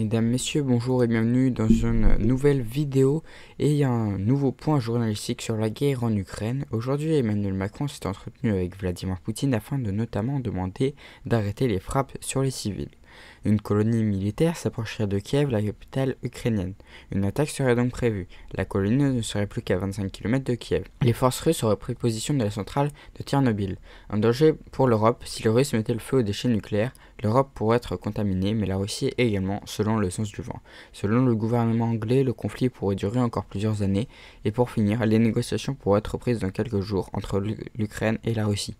Mesdames, Messieurs, bonjour et bienvenue dans une nouvelle vidéo et un nouveau point journalistique sur la guerre en Ukraine. Aujourd'hui, Emmanuel Macron s'est entretenu avec Vladimir Poutine afin de notamment demander d'arrêter les frappes sur les civils. Une colonie militaire s'approcherait de Kiev, la capitale ukrainienne. Une attaque serait donc prévue. La colonie ne serait plus qu'à 25 km de Kiev. Les forces russes auraient pris position de la centrale de Tchernobyl. Un danger pour l'Europe, si les Russes mettaient le feu aux déchets nucléaires, l'Europe pourrait être contaminée, mais la Russie également, selon le sens du vent. Selon le gouvernement anglais, le conflit pourrait durer encore plusieurs années, et pour finir, les négociations pourraient être prises dans quelques jours entre l'Ukraine et la Russie.